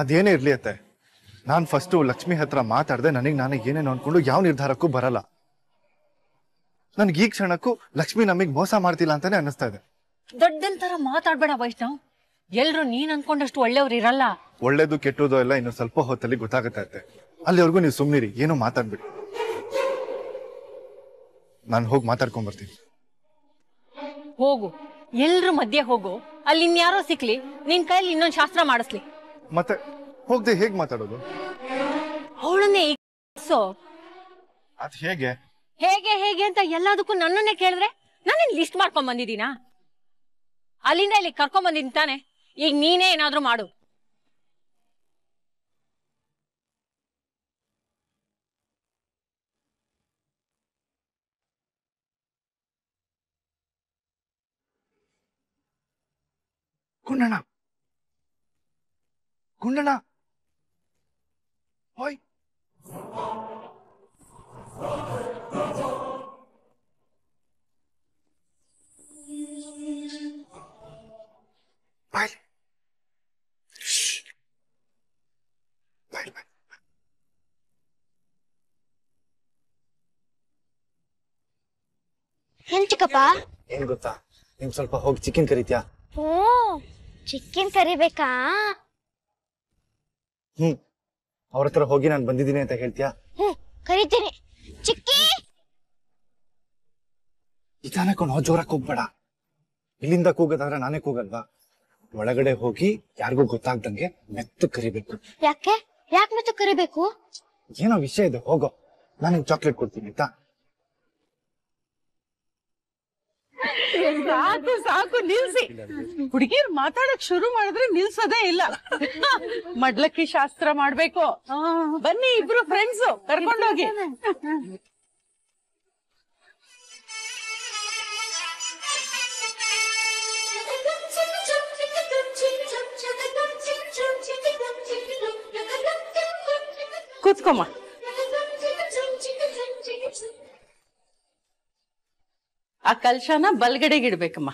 ಅದೇನೇ ಇರ್ಲಿ ಅತ್ತೆ ನಾನು ಫಸ್ಟ್ ಲಕ್ಷ್ಮಿ ಹತ್ರ ಮಾತಾಡದೆ ನನಗೆ ನಾನು ಏನೇನು ಅನ್ಕೊಂಡು ಯಾವ ನಿರ್ಧಾರಕ್ಕೂ ಬರಲ್ಲ ನನ್ಗೆ ಈ ಕ್ಷಣಕ್ಕೂ ಲಕ್ಷ್ಮಿ ನಮಗ್ ಮೋಸ ಮಾಡ್ತಿಲ್ಲ ಅಂತಾನೆ ಅನ್ನಿಸ್ತಾ ಇದೆ ದೊಡ್ಡನ್ ತರ ಮಾತಾಡ್ಬೇಡ ವೈಷ್ಣವ್ ಎಲ್ರು ನೀನ್ ಅನ್ಕೊಂಡಷ್ಟು ಒಳ್ಳೆಯವ್ರು ಇರಲ್ಲ ಒಳ್ಳೇದು ಕೆಟ್ಟದೋ ಎಲ್ಲ ಇನ್ನು ಸ್ವಲ್ಪ ಹೊತ್ತಲ್ಲಿ ಗೊತ್ತಾಗುತ್ತೆ ಅಲ್ಲಿವರೆಗೂ ನೀವು ಸುಮ್ಮನಿರಿ ಏನೋ ಮಾತಾಡ್ಬಿಡಿ ನಾನು ಹೋಗಿ ಮಾತಾಡ್ಕೊಂಡ್ ಬರ್ತೀನಿ ಹೋಗು ಎಲ್ರು ಮಧ್ಯೆ ಹೋಗು ಅಲ್ಲಿ ಯಾರೋ ಸಿಕ್ಲಿ ನಿನ್ ಕೈಯಲ್ಲಿ ಇನ್ನೊಂದ್ ಶಾಸ್ತ್ರ ಮಾಡಿಸ್ಲಿ ಮತ್ತೆ ಹೋಗದೆ ಹೇಗ್ ಮಾತಾಡೋದು ಅವಳನ್ನೇ ಸೊ ಅದ್ ಹೇಗೆ ಹೇಗೆ ಹೇಗೆ ಅಂತ ಎಲ್ಲದಕ್ಕೂ ನನ್ನನ್ನೇ ಕೇಳಿದ್ರೆ ನಾನು ಲಿಸ್ಟ್ ಮಾಡ್ಕೊಂಡ್ ಬಂದಿದ್ದೀನಾ ಅಲ್ಲಿಂದ ಇಲ್ಲಿ ಕರ್ಕೊಂಡ್ ಬಂದಿದ್ದೀನಿ ತಾನೆ ಈಗ ನೀನೇ ಏನಾದ್ರೂ ಮಾಡು घुंडना घुंडना होय पाहिजे पाहिजे ಹೆಂಗ್ ಚಿಕ್ಕಪ್ಪ ಏನ್ ಗೊತ್ತಾ ನಿಮ್ ಸ್ವಲ್ಪ ಹೋಗಿ ಚಿಕನ್ ಕರಿತ್ಯಾ ಹ್ಞೂ ಚಿಕ್ಕಿನ್ ಕರಿಬೇಕಾ ಹ್ಮ್ ಅವ್ರ ಹತ್ರ ಹೋಗಿ ನಾನು ಬಂದಿದ್ದೀನಿ ಅಂತ ಹೇಳ್ತೀಯಾ ಹ್ಮ್ ಕರಿತೀನಿ ಚಿಕ್ಕಿ ನಿಧಾನಕ್ಕೊಂಡು ಜೋರಾಗಿ ಹೋಗ್ಬೇಡ ಇಲ್ಲಿಂದ ಕೂಗೋದಾದ್ರೆ ನಾನೇ ಕೂಗಲ್ವಾ ಒಳಗಡೆ ಹೋಗಿ ಯಾರಿಗೂ ಗೊತ್ತಾಗ್ದಂಗೆ ಮೆತ್ತ ಕರಿಬೇಕು ಯಾಕೆ ಯಾಕೆ ಮೆತ್ತ ಕರಿಬೇಕು ಏನೋ ವಿಷಯ ಇದೆ ಹೋಗೋ ನಾನು ಚಾಕ್ಲೇಟ್ ಕೊಡ್ತೀನಿ ಆಯ್ತಾ ಸಾಕು ಸಾಕು ನಿಲ್ಸಿ ಹುಡುಗಿರ್ ಮಾತಾಡಕ್ ಶುರು ಮಾಡಿದ್ರೆ ನಿಲ್ಸೋದೇ ಇಲ್ಲ ಮಡ್ಲಕ್ಕಿ ಶಾಸ್ತ್ರ ಮಾಡ್ಬೇಕು ಬನ್ನಿ ಇಬ್ರು ಫ್ರೆಂಡ್ಸ್ ಕರ್ಕೊಂಡೋಗಿ ಕೂತ್ಕೊಮ್ಮ ಆ ಕಲಶನ ಬಲ್ಗಡೆಗೆ ಇಡ್ಬೇಕಮ್ಮ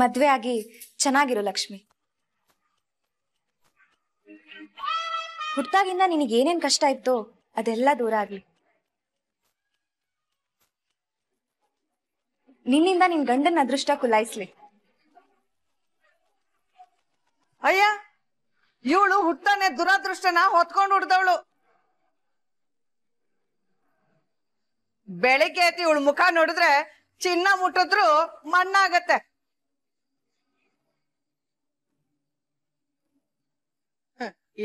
ಮದ್ವೆ ಆಗಿ ಚೆನ್ನಾಗಿರು ಲಕ್ಷ್ಮಿ ಹುಟ್ಟಾಗಿಂದ ನಿನಗೆ ಏನೇನ್ ಕಷ್ಟ ಇತ್ತು ಅದೆಲ್ಲ ದೂರ ಆಗ್ಲಿ ನಿನ್ನಿಂದ ನಿನ್ ಗಂಡನ ಅದೃಷ್ಟ ಕುಲಾಯಿಸ್ಲಿ ಅಯ್ಯ ಇವಳು ಹುಟ್ಟಾನೆ ದುರಾದೃಷ್ಟನ ಹೊತ್ಕೊಂಡು ಹುಡ್ದವಳು ಬೆಳಿಗ್ಗೆ ಇವಳು ಮುಖ ನೋಡಿದ್ರೆ ಚಿನ್ನ ಮುಟ್ಟಿದ್ರು ಮಣ್ಣಾಗತ್ತೆ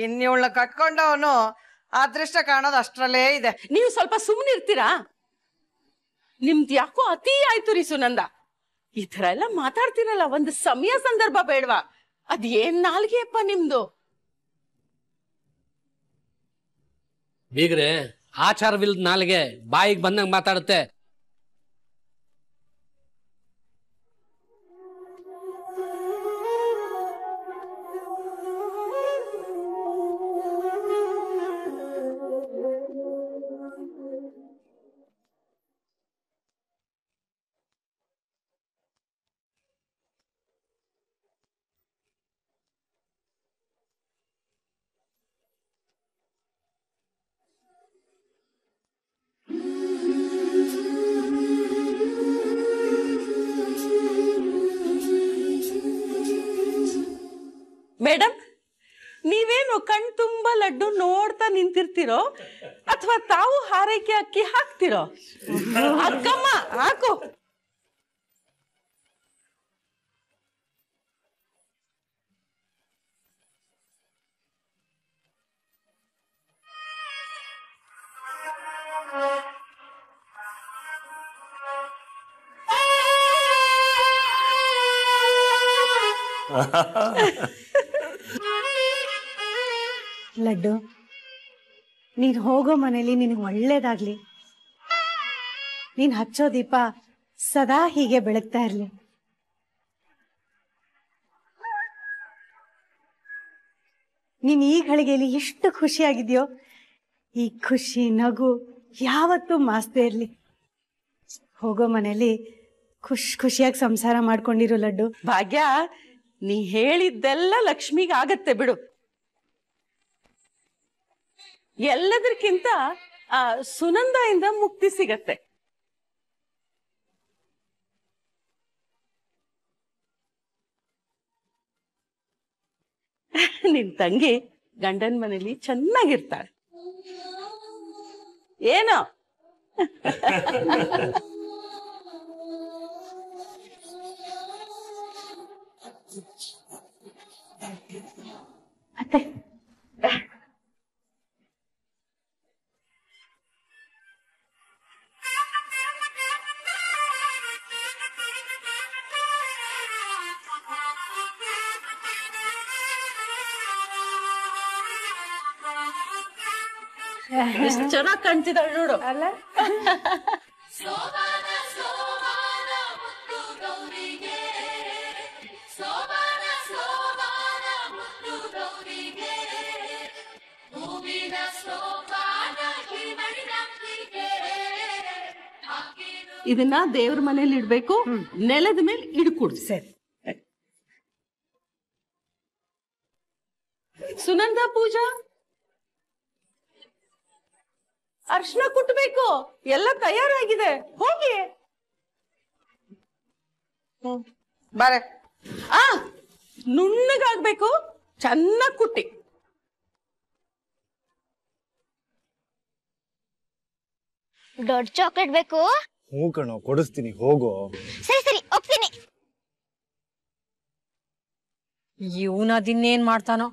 ಇನ್ನಿವಳನ್ನ ಕಟ್ಕೊಂಡವನು ಅದೃಷ್ಟ ಕಾಣೋದು ಅಷ್ಟರಲ್ಲೇ ಇದೆ ನೀವು ಸ್ವಲ್ಪ ಸುಮ್ಮನಿರ್ತೀರಾ ನಿಮ್ದು ಯಾಕೋ ಅತಿ ಆಯ್ತು ರೀ ಸುನಂದ ಈ ತರ ಎಲ್ಲ ಮಾತಾಡ್ತೀರಲ್ಲ ಒಂದು ಸಮಯ ಸಂದರ್ಭ ಬೇಡವಾ ಅದೇನ್ ನಾಲ್ಗೆಯಪ್ಪ ನಿಮ್ದು ಬೀಗ್ರೆ ಆಚಾರವಿಲ್ದ ನಾಲ್ಗೆ ಬಾಯಿಗೆ ಬಂದಂಗೆ ಮಾತಾಡುತ್ತೆ ಯಾರು ಕಣ್ತುಂಬ ಲಡ್ಡು ನೋಡ್ತಾ ನಿಂತಿರ್ತಿರೋ ಅಥವಾ ತಾವು ಹಾರೈಕೆ ಅಕ್ಕಿ ಹಾಕ್ತಿರೋ ಅಕ್ಕಮ್ಮ ಹಾಕು ಲಡ್ಡು ನೀನ್ ಹೋಗೋ ಮನೇಲಿ ನಿನಗೆ ಒಳ್ಳೇದಾಗ್ಲಿ ನೀನ್ ಹಚ್ಚೋ ದೀಪ ಸದಾ ಹೀಗೆ ಬೆಳಗ್ತಾ ಇರ್ಲಿ ನೀನ್ ಈ ಗಳಿಗೆಯಲ್ಲಿ ಎಷ್ಟು ಖುಷಿಯಾಗಿದ್ಯೋ ಈ ಖುಷಿ ನಗು ಯಾವತ್ತೂ ಮಾಸ್ತೇ ಇರಲಿ ಹೋಗೋ ಮನೇಲಿ ಖುಷ್ ಖುಷಿಯಾಗಿ ಸಂಸಾರ ಮಾಡ್ಕೊಂಡಿರೋ ಲಡ್ಡು ಭಾಗ್ಯ ನೀ ಹೇಳಿದ್ದೆಲ್ಲ ಲಕ್ಷ್ಮಿಗೆ ಆಗತ್ತೆ ಬಿಡು ಎಲ್ಲದಕ್ಕಿಂತ ಆ ಇಂದ ಮುಕ್ತಿ ಸಿಗತ್ತೆ ನಿನ್ ತಂಗಿ ಗಂಡನ್ ಮನೇಲಿ ಚೆನ್ನಾಗಿರ್ತಾಳೆ ಏನೋ ಅತ್ತೆ ಎಷ್ಟು ಚೆನ್ನಾಗಿ ಕಾಣ್ತಿದ್ದಾಳೆ ನೋಡು ಅಲ್ಲ ಇದನ್ನ ದೇವ್ರ ಮನೇಲಿ ಇಡ್ಬೇಕು ನೆಲದ ಮೇಲೆ ಇಡ್ಕೊಡು ಸರಿ ಸುನಂದ ಪೂಜಾ ಅರ್ಶನ ಕುಟ್ಬೇಕು ಎಲ್ಲ ತಯಾರಾಗಿದೆ ಹೋಗಿ ಬಾರೆ ಆ ನುಣ್ಣಗಾಗ್ಬೇಕು ಚೆನ್ನಾಗ್ ಕುಟ್ಟಿ ದೊಡ್ಡ ಚಾಕ್ಲೇಟ್ ಬೇಕು ಹ್ಞೂ ಕಣೋ ಕೊಡಿಸ್ತೀನಿ ಹೋಗು ಸರಿ ಸರಿ ಹೋಗ್ತೀನಿ ಇವನ ಅದಿನ್ನೇನ್ ಮಾಡ್ತಾನೋ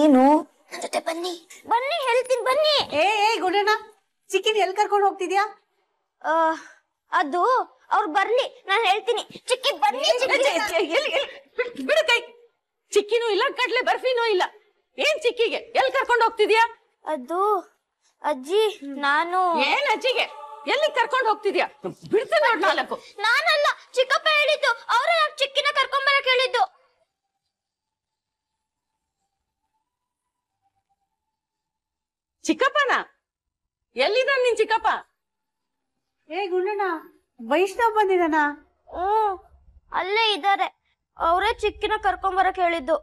ಏನು ಬನ್ನಿ ಬನ್ನಿ ಹೇಳ್ತೀನಿ ಬನ್ನಿ ಏ ಏ ಗುಂಡಣ್ಣ ಚಿಕ್ಕಿನ ಎಲ್ಲಿ ಕರ್ಕೊಂಡು ಹೋಗ್ತಿದ್ಯಾ ಅದು ಅವ್ರು ಬರ್ಲಿ ನಾನು ಹೇಳ್ತೀನಿ ಚಿಕ್ಕಿ ಬನ್ನಿ ಬಿಡು ಕೈ ಚಿಕ್ಕಿನೂ ಇಲ್ಲ ಕಡ್ಲೆ ಬರ್ಫಿನೂ ಇಲ್ಲ ಏನ್ ಚಿಕ್ಕಿಗೆ ಎಲ್ಲಿ ಕರ್ಕೊಂಡು ಹೋಗ್ತಿದ್ಯಾ ಅದು ಅಜ್ಜಿ ನಾನು ಏನ್ ಅಜ್ಜಿಗೆ ಎಲ್ಲಿ ಕರ್ಕೊಂಡು ಹೋಗ್ತಿದ್ಯಾ ಬಿಡ್ತೀನಿ ನಾನಲ್ಲ ಚಿಕ್ಕಪ್ಪ ಹೇಳಿದ್ದು ಅವರೇ ಚಿಕ್ಕಿನ ಕರ್ಕೊಂಡ್ ಬರಕ್ ಹೇಳಿದ್ದು ಚಿಕ್ಕಪ್ಪನ ಎಲ್ಲಿದ್ದಾನ ನಿನ್ ಚಿಕ್ಕಪ್ಪ ಏ ಗುಂಡಣ್ಣ ವೈಷ್ಣವ್ ಬಂದಿದ್ದಾನ ಅಲ್ಲೇ ಇದ್ದಾರೆ ಅವರೇ ಚಿಕ್ಕಿನ ಕರ್ಕೊಂಡ್ ಹೇಳಿದ್ದು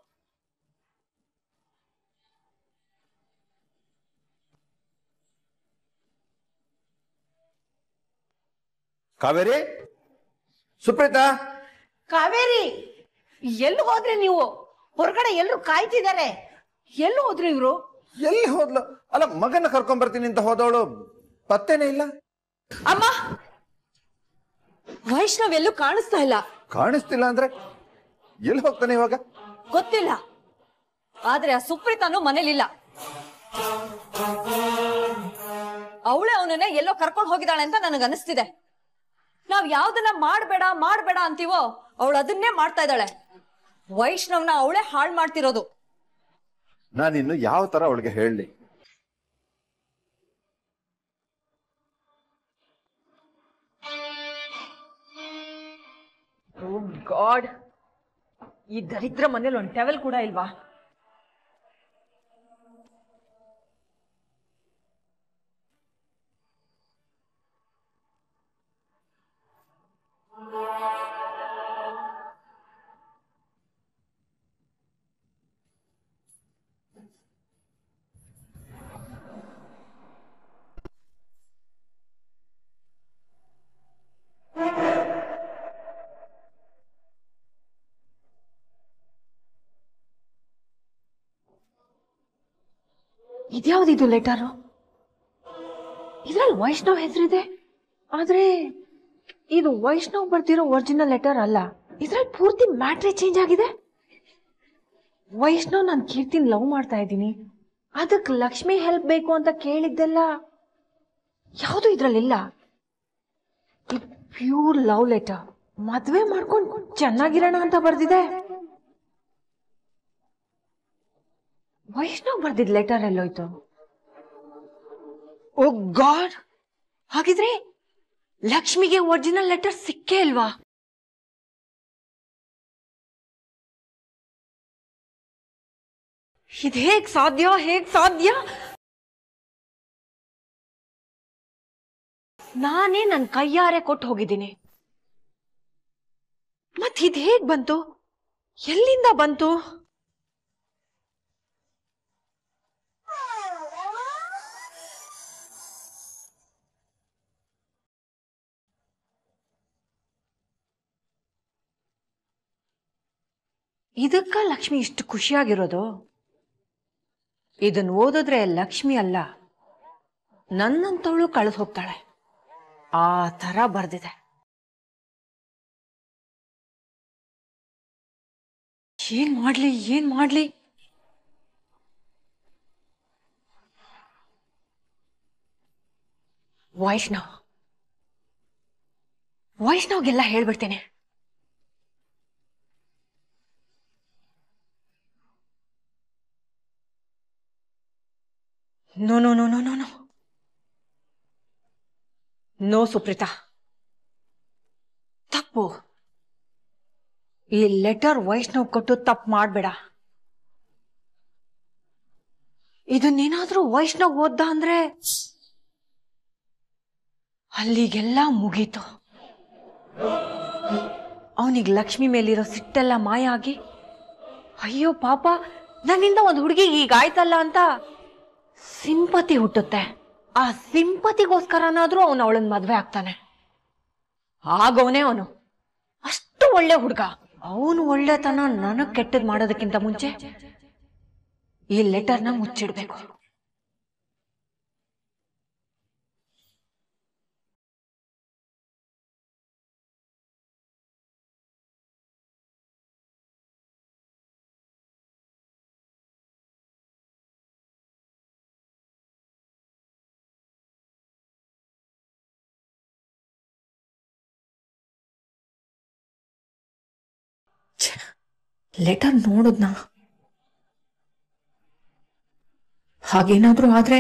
ಕಾವೇರಿ ಸುಪ್ರೀತಾ ಕಾವೇರಿ ಎಲ್ಲಿ ಹೋದ್ರಿ ನೀವು ಹೊರಗಡೆ ಎಲ್ಲರೂ ಕಾಯ್ತಿದ್ದಾರೆ ಎಲ್ಲಿ ಹೋದ್ರಿ ಇವರು ಎಲ್ಲಿ ಹೋದ್ಲು ಅಲ್ಲ ಮಗನ ಕರ್ಕೊಂಡ್ ಬರ್ತೀನಿ ಅಂತ ಹೋದವಳು ಪತ್ತೆನೇ ಇಲ್ಲ ಅಮ್ಮ ವೈಷ್ಣವ್ ಎಲ್ಲೂ ಕಾಣಿಸ್ತಾ ಇಲ್ಲ ಕಾಣಿಸ್ತಿಲ್ಲ ಅಂದ್ರೆ ಎಲ್ಲಿ ಹೋಗ್ತಾನೆ ಇವಾಗ ಗೊತ್ತಿಲ್ಲ ಆದ್ರೆ ಆ ಸುಪ್ರೀತಾನು ಮನೇಲಿಲ್ಲ ಅವಳೇ ಅವನನ್ನ ಎಲ್ಲೋ ಕರ್ಕೊಂಡು ಹೋಗಿದ್ದಾಳೆ ಅಂತ ಅನಿಸ್ತಿದೆ ನಾವ್ ಯಾವ್ದನ್ನ ಮಾಡ್ಬೇಡ ಮಾಡ್ಬೇಡ ಅಂತೀವೋ ಅವಳು ಅದನ್ನೇ ಮಾಡ್ತಾ ಇದ್ದಾಳೆ ವೈಷ್ಣವ್ನ ಅವಳೇ ಹಾಳು ಮಾಡ್ತಿರೋದು ನಾನಿನ್ನು ಯಾವ ತರ ಅವಳಿಗೆ ಹೇಳಲಿ ಗಾಡ್ oh ಈ ದರಿದ್ರ ಮನೇಲಿ ಒಂದು ಟೆವೆಲ್ ಕೂಡ ಇಲ್ವಾ ಇದ್ಯಾವ್ದಿದು ಲೆಟರು ಇದ್ರಲ್ಲಿ ವೈಷ್ಣವ್ ಹೆಸರಿದೆ ಆದ್ರೆ ಇದು ವೈಷ್ಣವ್ ಬರ್ತಿರೋ ಒರಿಜಿನಲ್ ಲೆಟರ್ ಅಲ್ಲ ಇದ್ರಲ್ಲಿ ಪೂರ್ತಿ ಮ್ಯಾಟ್ರಿ ಚೇಂಜ್ ಆಗಿದೆ ವೈಷ್ಣವ್ ನಾನು ಕೀರ್ತಿನ ಲವ್ ಮಾಡ್ತಾ ಇದ್ದೀನಿ ಅದಕ್ಕೆ ಲಕ್ಷ್ಮಿ ಹೆಲ್ಪ್ ಬೇಕು ಅಂತ ಕೇಳಿದ್ದೆಲ್ಲ ಯಾವುದು ಇದ್ರಲ್ಲಿಲ್ಲ ಪ್ಯೂರ್ ಲವ್ ಲೆಟರ್ ಮದ್ವೆ ಮಾಡ್ಕೊಂಡು ಚೆನ್ನಾಗಿರೋಣ ಅಂತ ಬರ್ದಿದೆ ವೈಷ್ಣವ್ ಬರ್ದಿದ್ ಲೆಟರ್ ಎಲ್ಲೋಯ್ತು ಓ ಗಾಡ್ ಹಾಗಿದ್ರೆ ಲಕ್ಷ್ಮಿಗೆ ಒರಿಜಿನಲ್ ಲೆಟರ್ ಸಿಕ್ಕೇ ಇಲ್ವಾ ಇದ್ ಹೇಗ್ ಸಾಧ್ಯ ಹೇಗ್ ಸಾಧ್ಯ ನಾನೇ ನನ್ ಕೈಯಾರೆ ಕೊಟ್ಟು ಹೋಗಿದ್ದೀನಿ ಮತ್ ಇದ್ ಹೇಗ್ ಬಂತು ಎಲ್ಲಿಂದ ಬಂತು ಇದಕ್ಕ ಲಕ್ಷ್ಮಿ ಇಷ್ಟು ಖುಷಿಯಾಗಿರೋದು ಇದನ್ನು ಓದಿದ್ರೆ ಲಕ್ಷ್ಮಿ ಅಲ್ಲ ನನ್ನಂತವಳು ಕಳೆದು ಹೋಗ್ತಾಳೆ ಆ ತರ ಬರ್ದಿದೆ ಏನ್ ಮಾಡ್ಲಿ ಏನ್ ಮಾಡ್ಲಿ ವೈಷ್ಣವ್ ವೈಷ್ಣವ್ಗೆಲ್ಲ ಹೇಳ್ಬಿಡ್ತೇನೆ No, no no, no, no, no. No, Suprita. ತಪ್ಪು ಈ ಲೆಟರ್ ವೈಷ್ಣವ್ ಕೊಟ್ಟು ತಪ್ಪು ಮಾಡಬೇಡ ಇದನ್ನೇನಾದ್ರೂ ವೈಷ್ಣವ್ ಓದ್ದ ಅಂದ್ರೆ ಅಲ್ಲಿಗೆಲ್ಲ ಮುಗೀತು ಅವನಿಗೆ ಲಕ್ಷ್ಮಿ ಮೇಲಿರೋ ಸಿಟ್ಟೆಲ್ಲ ಮಾಯ ಆಗಿ ಅಯ್ಯೋ ಪಾಪ ನನ್ನಿಂದ ಒಂದು ಹುಡುಗಿಗೆ ಈಗ ಆಯ್ತಲ್ಲ ಅಂತ ಸಿಂಪತಿ ಹುಟ್ಟುತ್ತೆ ಆ ಸಿಂಪತಿಗೋಸ್ಕರನಾದ್ರೂ ಅವನು ಅವಳನ್ನ ಮದ್ವೆ ಆಗ್ತಾನೆ ಆಗವನೇ ಅವನು ಅಷ್ಟು ಒಳ್ಳೆ ಹುಡುಗ ಅವನು ಒಳ್ಳೆತನ ನನಗ್ ಕೆಟ್ಟದ್ ಮಾಡೋದಕ್ಕಿಂತ ಮುಂಚೆ ಈ ಲೆಟರ್ನ ಮುಚ್ಚಿಡ್ಬೇಕು ಲೆಟರ್ ನೋಡುದ್ನ ಹಾಗೇನಾದ್ರೂ ಆದ್ರೆ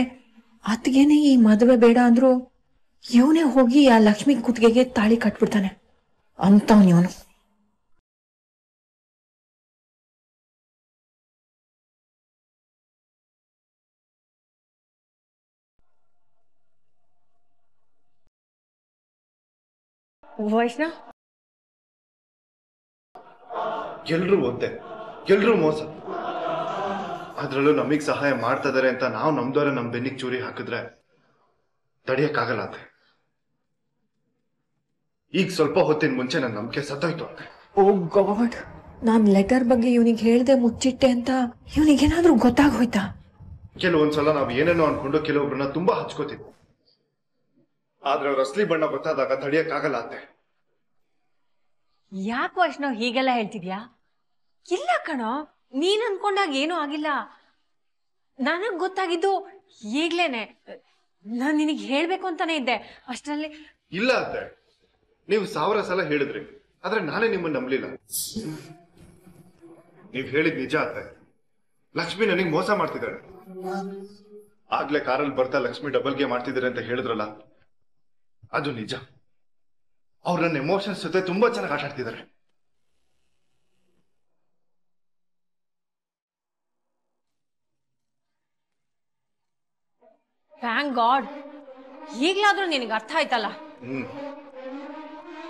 ಅತ್ಗೇನೆ ಈ ಮದುವೆ ಬೇಡ ಅಂದ್ರು ಇವನೇ ಹೋಗಿ ಆ ಲಕ್ಷ್ಮಿ ಕುತ್ತಿಗೆಗೆ ತಾಳಿ ಕಟ್ಬಿಡ್ತಾನೆ ಅಂತವನ್ ಇವನು ವೈಷ್ಣ ಎಲ್ಲರೂ ಒಂದೇ ಎಲ್ಲರೂ ಮೋಸ ಅದರಲ್ಲೂ ನಮಗೆ ಸಹಾಯ ಮಾಡ್ತಾ ಇದಾರೆ ಅಂತ ನಾವು ನಮ್ದವ್ರೆ ನಮ್ಮ ಬೆನ್ನಿಗೆ ಚೂರಿ ಹಾಕಿದ್ರೆ ಆಗಲ್ಲ ಅಂತೆ ಈಗ ಸ್ವಲ್ಪ ಹೊತ್ತಿನ ಮುಂಚೆ ನನ್ನ ನಂಬಿಕೆ ಸತ್ತೋಯ್ತು ಓ ಗಾಡ್ ನಾನು ಲೆಟರ್ ಬಗ್ಗೆ ಇವನಿಗೆ ಹೇಳ್ದೆ ಮುಚ್ಚಿಟ್ಟೆ ಅಂತ ಇವನಿಗೆ ಏನಾದ್ರೂ ಗೊತ್ತಾಗೋಯ್ತಾ ಕೆಲವೊಂದ್ಸಲ ನಾವು ಏನೇನೋ ಅನ್ಕೊಂಡು ಕೆಲವೊಬ್ಬರನ್ನ ತುಂಬಾ ಹಚ್ಕೋತೀವಿ ಆದ್ರೆ ಅವ್ರ ಬಣ್ಣ ಗೊತ್ತಾದಾಗ ಆಗಲ್ಲ ಅಂತೆ ಯಾಕೆ ವೈಷ್ಣವ್ ಹೀಗೆಲ್ಲ ಹೇಳ್ತಿದ್ಯಾ ಇಲ್ಲ ಕಣೋ ನೀನ್ ಅನ್ಕೊಂಡಾಗ ಏನೂ ಆಗಿಲ್ಲ ನನಗ್ ಗೊತ್ತಾಗಿದ್ದು ಈಗ್ಲೇನೆ ನಾನ್ ನಿನಗ್ ಹೇಳ್ಬೇಕು ಅಂತಾನೆ ಇದ್ದೆ ಅಷ್ಟರಲ್ಲಿ ಇಲ್ಲ ಅತ್ತೆ ನೀವು ಸಾವಿರ ಸಲ ಹೇಳಿದ್ರಿ ಆದ್ರೆ ನಾನೇ ನಿಮ್ಮನ್ನ ನಂಬಲಿಲ್ಲ ನೀವ್ ಹೇಳಿದ್ ನಿಜ ಅತ್ತೆ ಲಕ್ಷ್ಮಿ ನನಗೆ ಮೋಸ ಮಾಡ್ತಿದ್ದಾಳೆ ಆಗ್ಲೇ ಕಾರಲ್ಲಿ ಬರ್ತಾ ಲಕ್ಷ್ಮಿ ಡಬಲ್ ಗೆ ಮಾಡ್ತಿದ್ದಾರೆ ಅಂತ ಹೇಳಿದ್ರಲ್ಲ ಅದು ನಿಜ ಅವ್ರು ನನ್ನ ಎಮೋಷನ್ಸ್ ಜೊತೆ ತುಂಬಾ ಚೆನ್ನಾಗಿ ಆಟ ಆಡ್ತಿದ್ದಾರೆ ಥ್ಯಾಂಕ್ ಗಾಡ್ ಈಗ್ಲಾದ್ರೂ ನಿನಗೆ ಅರ್ಥ ಆಯ್ತಲ್ಲ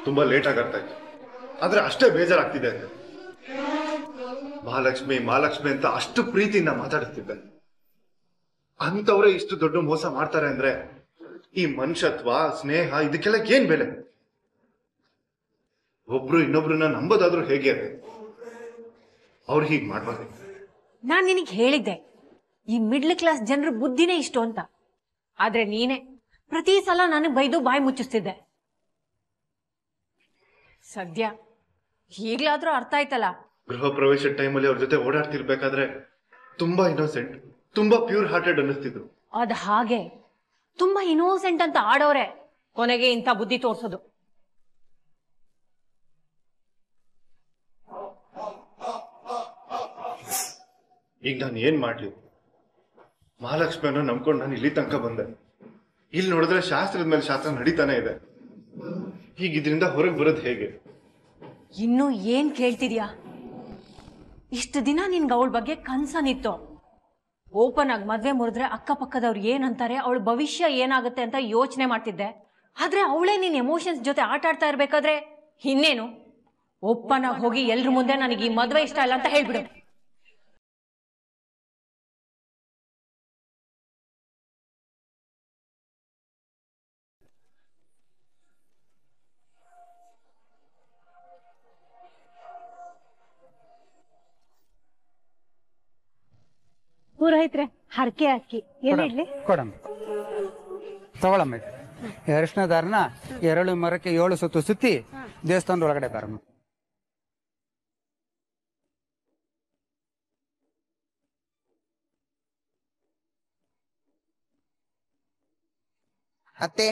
ತುಂಬಾ ಲೇಟ್ ಆಗಿ ಅರ್ಥ ಆಯ್ತು ಆದ್ರೆ ಅಷ್ಟೇ ಬೇಜಾರಾಗ್ತಿದೆ ಅಂತ ಮಹಾಲಕ್ಷ್ಮಿ ಮಹಾಲಕ್ಷ್ಮಿ ಅಂತ ಅಷ್ಟು ಪ್ರೀತಿಯಿಂದ ಮಾತಾಡ್ತಿದ್ದೆ ಅಂತವ್ರೆ ಇಷ್ಟು ದೊಡ್ಡ ಮೋಸ ಮಾಡ್ತಾರೆ ಅಂದ್ರೆ ಈ ಮನುಷ್ಯತ್ವ ಸ್ನೇಹ ಇದಕ್ಕೆಲ್ಲ ಏನ್ ಬೆಲೆ ಒಬ್ರು ಇನ್ನೊಬ್ರನ್ನ ನಂಬೋದಾದ್ರೂ ಹೇಗೆ ಅವ್ರು ಹೀಗೆ ಮಾಡ್ಬಾರ್ದು ನಾನ್ ನಿನಗೆ ಹೇಳಿದ್ದೆ ಈ ಮಿಡ್ಲ್ ಕ್ಲಾಸ್ ಜನರ ಬುದ್ಧಿನೇ ಇಷ್ಟು ಅಂತ ಆದ್ರೆ ನೀನೆ ಪ್ರತಿ ಸಲ ನನಗೆ ಬೈದು ಬಾಯಿ ಮುಚ್ಚಿಸ್ತಿದ್ದೆ ಸದ್ಯ ಈಗ್ಲಾದ್ರೂ ಅರ್ಥ ಆಯ್ತಲ್ಲ ಗೃಹ ಪ್ರವೇಶ ಟೈಮಲ್ಲಿ ಅವ್ರ ಜೊತೆ ಓಡಾಡ್ತಿರ್ಬೇಕಾದ್ರೆ ತುಂಬಾ ಇನ್ನೋಸೆಂಟ್ ತುಂಬಾ ಪ್ಯೂರ್ ಹಾರ್ಟೆಡ್ ಅನ್ನಿಸ್ತಿದ್ರು ಅದ್ ಹಾಗೆ ತುಂಬಾ ಇನ್ನೋಸೆಂಟ್ ಅಂತ ಆಡೋರೆ ಕೊನೆಗೆ ಇಂಥ ಬುದ್ಧಿ ತೋರ್ಸೋದು ಈಗ ನಾನು ಏನು ಮಾಡಲಿ ಮಹಾಲಕ್ಷ್ಮಿಯನ್ನು ನಂಬ್ಕೊಂಡು ನಾನು ಇಲ್ಲಿ ತನಕ ಬಂದೆ ಇಲ್ಲಿ ನೋಡಿದ್ರೆ ಶಾಸ್ತ್ರದ ಮೇಲೆ ಶಾಸ್ತ್ರ ನಡೀತಾನೆ ಇದೆ ಈಗ ಇದರಿಂದ ಹೊರಗೆ ಬರೋದು ಹೇಗೆ ಇನ್ನು ಏನ್ ಕೇಳ್ತಿದ್ಯಾ ಇಷ್ಟು ದಿನ ನಿನ್ಗ ಅವಳ ಬಗ್ಗೆ ಕನ್ಸನಿತ್ತು ಓಪನ್ ಆಗಿ ಮದ್ವೆ ಮುರಿದ್ರೆ ಅಕ್ಕಪಕ್ಕದವ್ರು ಅಂತಾರೆ ಅವಳ ಭವಿಷ್ಯ ಏನಾಗುತ್ತೆ ಅಂತ ಯೋಚನೆ ಮಾಡ್ತಿದ್ದೆ ಆದ್ರೆ ಅವಳೇ ನಿನ್ ಎಮೋಷನ್ಸ್ ಜೊತೆ ಆಟ ಆಡ್ತಾ ಇರ್ಬೇಕಾದ್ರೆ ಇನ್ನೇನು ಓಪನ್ ಆಗಿ ಹೋಗಿ ಎಲ್ರ ಮುಂದೆ ನನಗೆ ಈ ಮದ್ವೆ ಇಷ್ಟ ಇಲ್ಲ ಅಂತ ಹೇಳ್ಬಿಡು ಪುರೋಹಿತ್ರೆ ಹರಕೆ ಅಕ್ಕಿ ಏನಿಡ್ಲಿ ಕೊಡಮ್ಮ ತಗೊಳಮ್ಮ ಇದು. ಈ ಅರಿಶಿನ ದಾರನ ಎರಡು ಮರಕ್ಕೆ ಏಳು ಸುತ್ತು ಸುತ್ತಿ ದೇವಸ್ಥಾನದ ಒಳಗಡೆ ಬಾರಮ್ಮ ಅತ್ತೆ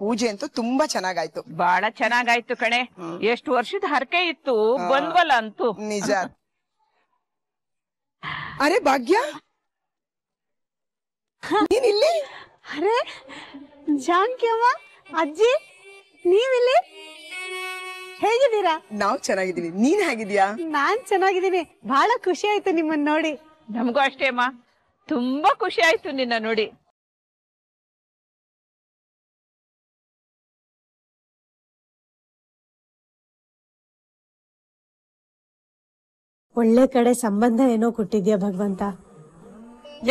ಪೂಜೆ ಅಂತೂ ತುಂಬಾ ಚೆನ್ನಾಗಾಯ್ತು ಬಹಳ ಚೆನ್ನಾಗಾಯ್ತು ಕಣೆ ಎಷ್ಟು ವರ್ಷದ ಹರಕೆ ಇತ್ತು ಬಂದ್ವಲ್ಲ ಅಂತೂ ನಿಜ ಅರೆ ಭಾಗ್ಯ ನೀನಿಲ್ಲಿ ಅರೆ ಜಾನಕಿ ಅಮ್ಮ ಅಜ್ಜಿ ನೀವಿಲ್ಲಿ ಹೇಗಿದ್ದೀರಾ ನಾವ್ ಚೆನ್ನಾಗಿದ್ದೀವಿ ನೀನ್ ಹೇಗಿದ್ಯಾ ನಾನ್ ಚೆನ್ನಾಗಿದ್ದೀನಿ ಬಹಳ ಖುಷಿ ಆಯ್ತು ನಿಮ್ಮನ್ನ ನೋಡಿ ನಮಗೂ ಅಷ್ಟೇ ಅಮ್ಮ ತುಂಬಾ ಖುಷಿ ಆಯ್ತು ನಿನ್ನ ನೋಡಿ ಒಳ್ಳೆ ಕಡೆ ಸಂಬಂಧ ಏನೋ ಕೊಟ್ಟಿದ್ಯಾ ಭಗವಂತ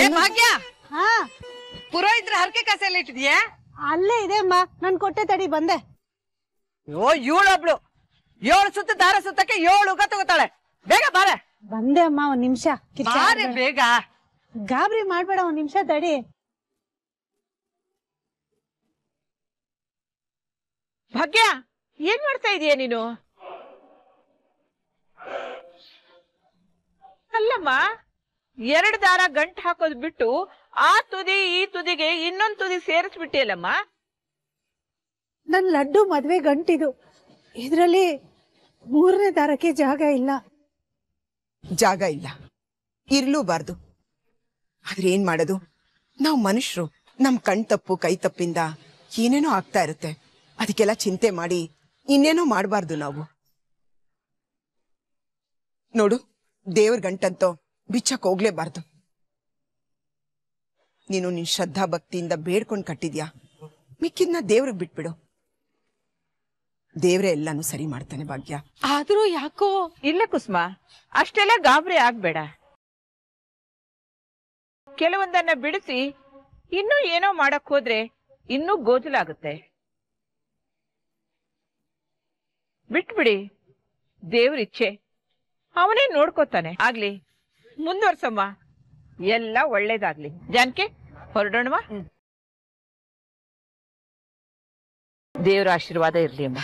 ಏ ಭಾಗ್ಯ ಹಾ ಪುರೋಹಿತ್ರ ಹರಕೆ ಕಸೆಯಲ್ಲಿ ಇಟ್ಟಿದ್ಯಾ ಅಲ್ಲೇ ಇದೆ ಅಮ್ಮ ನನ್ ಕೊಟ್ಟೆ ತಡಿ ಬಂದೆ ಓ ಏಳು ಒಬ್ಳು ಏಳು ಸುತ್ತ ದಾರ ಸುತ್ತಕ್ಕೆ ಏಳು ಉಗ ತಗೋತಾಳೆ ಬೇಗ ಬಾರೆ ಬಂದೆ ಅಮ್ಮ ಒಂದ್ ನಿಮಿಷ ಬಾರೆ ಬೇಗ ಗಾಬರಿ ಮಾಡ್ಬೇಡ ಒಂದ್ ನಿಮಿಷ ತಡಿ ಭಾಗ್ಯ ಏನ್ ಮಾಡ್ತಾ ಇದೀಯ ನೀನು ಅಲ್ಲಮ್ಮ ಎರಡು ದಾರ ಗಂಟ್ ಹಾಕೋದ್ ಬಿಟ್ಟು ಆ ತುದಿ ಈ ತುದಿಗೆ ಇನ್ನೊಂದು ತುದಿ ಸೇರಿಸ್ಬಿಟ್ಟಿಯಲ್ಲಮ್ಮ ನನ್ ಲಡ್ಡು ಮದ್ವೆ ಗಂಟಿದು ಇದ್ರಲ್ಲಿ ಮೂರನೇ ದಾರಕ್ಕೆ ಜಾಗ ಇಲ್ಲ ಜಾಗ ಇಲ್ಲ ಇರ್ಲೂಬಾರ್ದು ಆದ್ರೆ ಏನ್ ಮಾಡೋದು ನಾವು ಮನುಷ್ಯರು ನಮ್ ಕಣ್ ತಪ್ಪು ಕೈ ತಪ್ಪಿಂದ ಏನೇನೋ ಆಗ್ತಾ ಇರುತ್ತೆ ಅದಕ್ಕೆಲ್ಲ ಚಿಂತೆ ಮಾಡಿ ಇನ್ನೇನೋ ಮಾಡಬಾರ್ದು ನಾವು ನೋಡು ದೇವ್ರ ಗಂಟಂತೋ ಬಿಚ್ಚಕ್ ಹೋಗ್ಲೇಬಾರ್ದು ನೀನು ನಿನ್ನ ಶ್ರದ್ಧಾ ಭಕ್ತಿಯಿಂದ ಬೇಡ್ಕೊಂಡು ಕಟ್ಟಿದ್ಯಾ ಮಿಕ್ಕಿದ್ನ ದೇವ್ರಿಗೆ ಬಿಟ್ಬಿಡು ದೇವ್ರೆ ಎಲ್ಲಾನು ಸರಿ ಮಾಡ್ತಾನೆ ಭಾಗ್ಯ ಆದ್ರೂ ಯಾಕೋ ಇಲ್ಲ ಕುಸುಮ ಅಷ್ಟೆಲ್ಲ ಗಾಬರಿ ಆಗ್ಬೇಡ ಕೆಲವೊಂದನ್ನ ಬಿಡಿಸಿ ಇನ್ನೂ ಏನೋ ಮಾಡಕ್ ಹೋದ್ರೆ ಇನ್ನೂ ಆಗುತ್ತೆ ಬಿಟ್ಬಿಡಿ ಇಚ್ಛೆ ಅವನೇ ನೋಡ್ಕೋತಾನೆ ಆಗ್ಲಿ ಮುಂದುವರ್ಸಮ್ಮ ಎಲ್ಲಾ ಒಳ್ಳೇದಾಗ್ಲಿ ಜಾನಕಿ ಹೊರಡೋಣವಾ ದೇವ್ರ ಆಶೀರ್ವಾದ ಇರ್ಲಿ ಅಮ್ಮ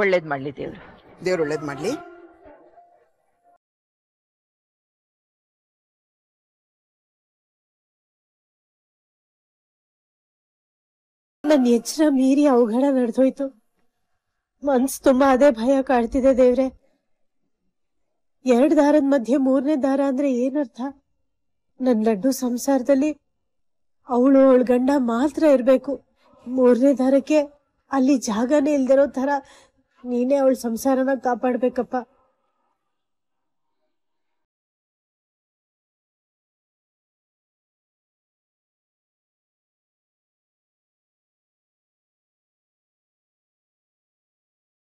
ಒಳ್ಳೇದ್ ಮಾಡ್ಲಿ ದೇವ್ರು ದೇವ್ರು ಒಳ್ಳೇದ್ ಮಾಡ್ಲಿ ನನ್ನ ಎಚ್ಚರ ಮೀರಿ ಅವಘಡ ನಡೆದೋಯ್ತು ಮನ್ಸು ತುಂಬಾ ಅದೇ ಭಯ ಕಾಡ್ತಿದೆ ದೇವ್ರೆ ಎರಡು ದಾರದ ಮಧ್ಯೆ ಮೂರನೇ ದಾರ ಅಂದ್ರೆ ಏನರ್ಥ ನನ್ನ ಲಡ್ಡು ಸಂಸಾರದಲ್ಲಿ ಅವಳು ಅವಳ ಗಂಡ ಮಾತ್ರ ಇರಬೇಕು ಮೂರನೇ ದಾರಕ್ಕೆ ಅಲ್ಲಿ ಜಾಗನೇ ಇಲ್ದಿರೋ ಥರ ನೀನೇ ಅವಳ ಸಂಸಾರನ ಕಾಪಾಡಬೇಕಪ್ಪ